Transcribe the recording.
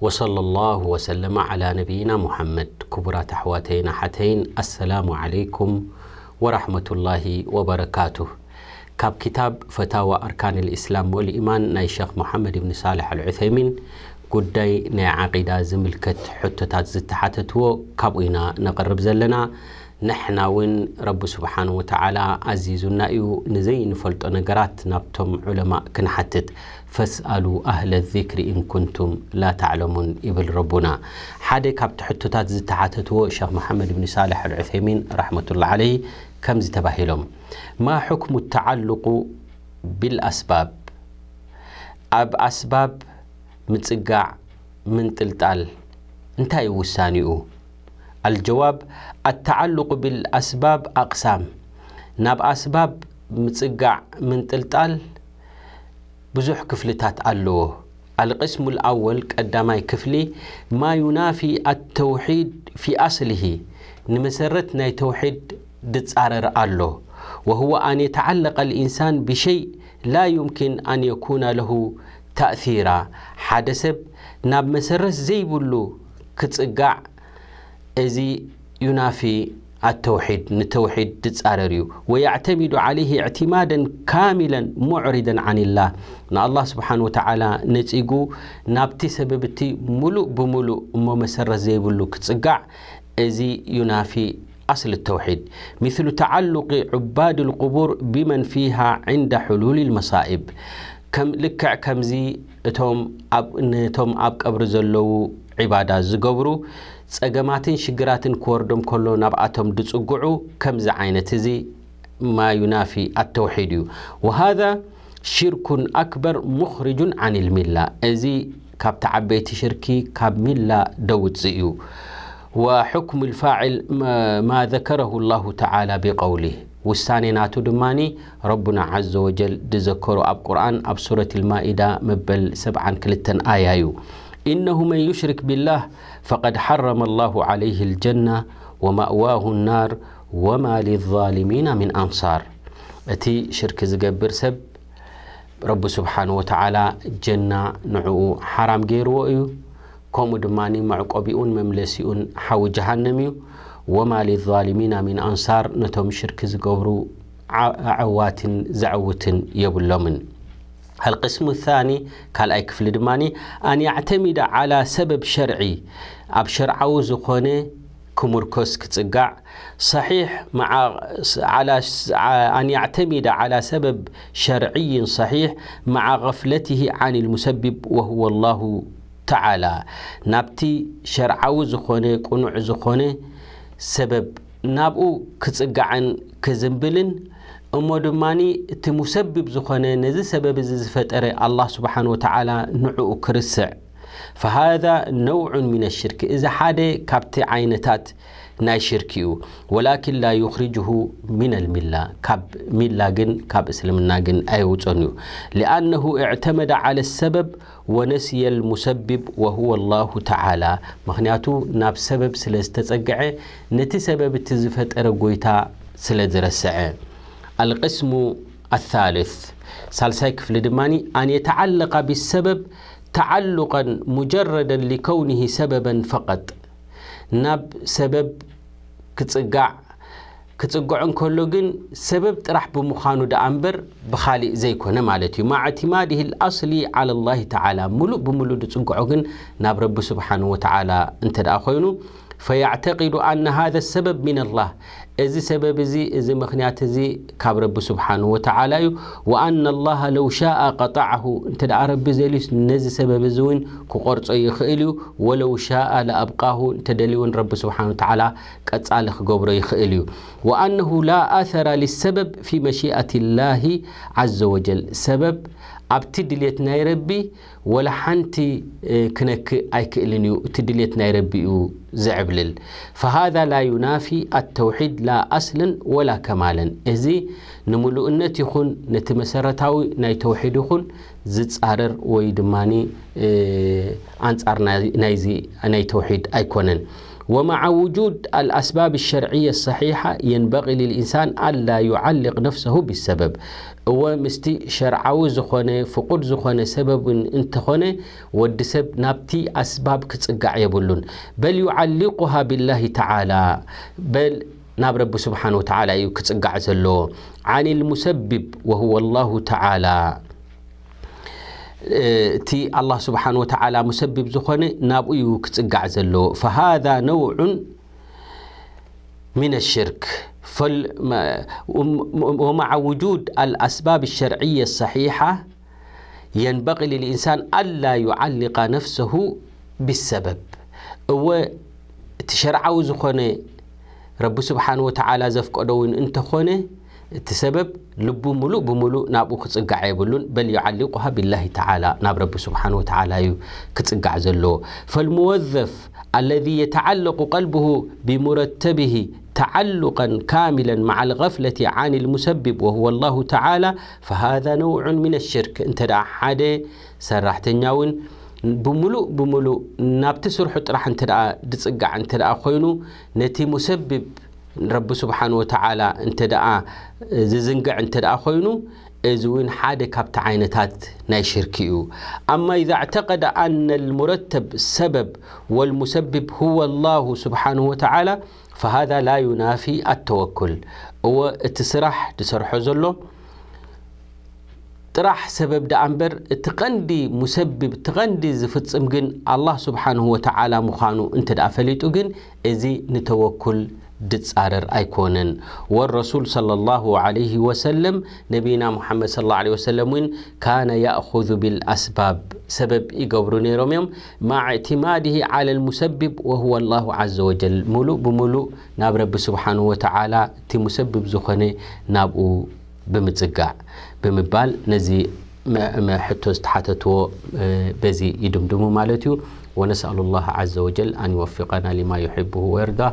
وصلى الله وسلم على نبينا محمد كبرات تحواتين حتين السلام عليكم ورحمة الله وبركاته كاب كتاب فتاوى أركان الإسلام والإيمان ناي شيخ محمد بن صالح العثيمين ጉዳይ ناي عقيدة زملكة حتتات ዝተሓተትዎ كابوينا نقرب زلنا نحنا ون رب سبحانه وتعالى عزيزنا إيو نزين فلتنا قرات نبتم علماء كنحتت فاسألوا أهل الذكر إن كنتم لا تعلمون إبل ربنا حاديك بتحتتات زتعاتتو شيخ محمد بن صالح العثيمين رحمة الله عليه كم زتباهلهم ما حكم التعلق بالأسباب أب أسباب متسقع من تلتال انتاي وسانيو الجواب التعلق بالأسباب أقسام ناب أسباب متسقع من تلتال بزح كفلتات ألوه القسم الأول قدامي كفلي ما ينافي التوحيد في أصله نمسرتنا توحيد دتسارر ألوه وهو أن يتعلق الإنسان بشيء لا يمكن أن يكون له تأثيرا حدث ناب مسرس زي بلو كتسقع እዚ ዩናፊ ኣተውሒድ ንተውሒድ ትጻረር ዩ ወيዕተሚዱ ዓለይه اዕትማድ ካሚላ ሙዕሪዳ ዓን ላህ ንኣلላه ስብሓን ወተ ነጺጉ ናብቲ ሰበብቲ ሙሉእ ብሙሉእ እሞመሰረት ዘይብሉ ክጽጋዕ እዚ ዩናፊ ኣስሊ ተውሒድ ምስሊ ተዓሉق ዑባድ القቡር ብመን ፊሃ ዕንደ حሉል لመሳኢብ ከምልክዕ ከምዚ ነቶም ኣብ ቀብሪ ዘለዉ عبادة زغبرو تساقماتين شقراتين كوردوم كلو نبعاتهم دسقعو كم زعينة تزي ما ينافي التوحيد وهذا شرك أكبر مخرج عن الملة أزي كاب تعبيت شركي كاب ملة دوت زيو وحكم الفاعل ما ذكره الله تعالى بقوله والثاني ناتو دماني ربنا عز وجل دذكره أب قرآن أب سورة المائدة مبل سبعا كلتا آيايو إنه من يشرك بالله فقد حرم الله عليه الجنة ومأواه النار وما للظالمين من أنصار أتي شرك زقبر سب رب سبحانه وتعالى جنة نعو حرام غير وئيو كوم دماني معقبئون مملسئون حو جهنميو وما للظالمين من أنصار نتم شرك زقبرو عوات زعوت يبلومن القسم الثاني قال أي كفل دماني أن يعتمد على سبب شرعي أب عوز خونه كمركوس كتقع صحيح مع على أن يعتمد على سبب شرعي صحيح مع غفلته عن المسبب وهو الله تعالى نبتي شرعه خونه قنع زخونه سبب نابو كتسقعن كزنبلن أمو دماني تمسبب زخنة نزي سبب زفتر الله سبحانه وتعالى نوع كرسع فهذا نوع من الشرك إذا حادي كابتي عينتات ناي شركيو ولكن لا يخرجه من الملة كاب ملة جن كاب إسلامنا جن أيوتونيو لأنه اعتمد على السبب ونسي المسبب وهو الله تعالى مخنياتو ناب سبب سلستتسقع نتي سبب تزفت أرقويتا سلدرسع القسم الثالث سالسيك في دماني أن يتعلق بالسبب تعلقا مجردا لكونه سببا فقط ناب سبب كتقع كتقع عن كلوجن سبب راح بمخانو دامبر بخالي زي كنا مالتي مع اعتماده الأصلي على الله تعالى ملو بملو تقع عن ناب رب سبحانه وتعالى انت داخينه فيعتقد أن هذا السبب من الله إذ سبب زي إذ مخنيات زي كبرب سبحانه وتعالى وأن الله لو شاء قطعه أنت العرب زيلس نز سبب زوين كقرص أي خيلو ولو شاء لأبقاه تدليون رب سبحانه وتعالى كتسالخ قبر يخيلو وأنه لا أثر للسبب في مشيئة الله عز وجل سبب أبتديليت نيربي ولا حنتي كنك أيك اللي تديليت نيربي وزعبلل فهذا لا ينافي التوحيد لا أصلا ولا كمالا إذي نملو أنتي خن نتمسرتاوي ناي توحيد خن زت أرر ويدماني أنت أر نايزي ناي توحيد أيكونن ومع وجود الأسباب الشرعية الصحيحة ينبغي للإنسان ألا يعلق نفسه بالسبب ومستي شرعو زخونة فقود زخونة سبب انتخونة والدسب نابتي أسباب كتقع يبلون بل يعلقها بالله تعالى بل ناب رب سبحانه وتعالى يكتقع زلو عن المسبب وهو الله تعالى تي الله سبحانه وتعالى مسبب زخنة ናብኡ እዩ ክፅጋዕ فهذا نوع من الشرك ሽርክ ومع وجود الأسباب الشرعية الصحيحة ينبغي للإنسان ألا يعلق نفسه بالسبب و تشرعو زخنة رب سبحانه وتعالى انت خونه تسبب لبو ملو بملو نابو كتسقع يبلون بل يعلقها بالله تعالى ناب رب سبحانه وتعالى كتسقع زلو فالموظف الذي يتعلق قلبه بمرتبه تعلقا كاملا مع الغفلة عن المسبب وهو الله تعالى فهذا نوع من الشرك انت دع حدا سرحتن ياون بملو بملو نابتسرح ترح انت دع دسقع انت دع خينو نتي مسبب رب سبحانه وتعالى انت دعا ززنقع انت دعا خوينو ازوين حادك ابت عينتات ناشركيو اما اذا اعتقد ان المرتب سبب والمسبب هو الله سبحانه وتعالى فهذا لا ينافي التوكل هو اتسرح تسرح زلو تراح سبب دا أمبر تقندي مسبب تقندي زفت سمجن الله سبحانه وتعالى مخانو انت دا أفليتو جن ازي نتوكل دتصارر ايكونن والرسول صلى الله عليه وسلم نبينا محمد صلى الله عليه وسلم كان ياخذ بالاسباب سبب يغبروا نيروم مع اعتماده على المسبب وهو الله عز وجل ملو بملو ناب رب سبحانه وتعالى تي مسبب زخني نابو بمتزقع بمبال نزي ما حتو استحتتو بزي يدمدمو مالتيو ونسال الله عز وجل ان يوفقنا لما يحبه ويرضاه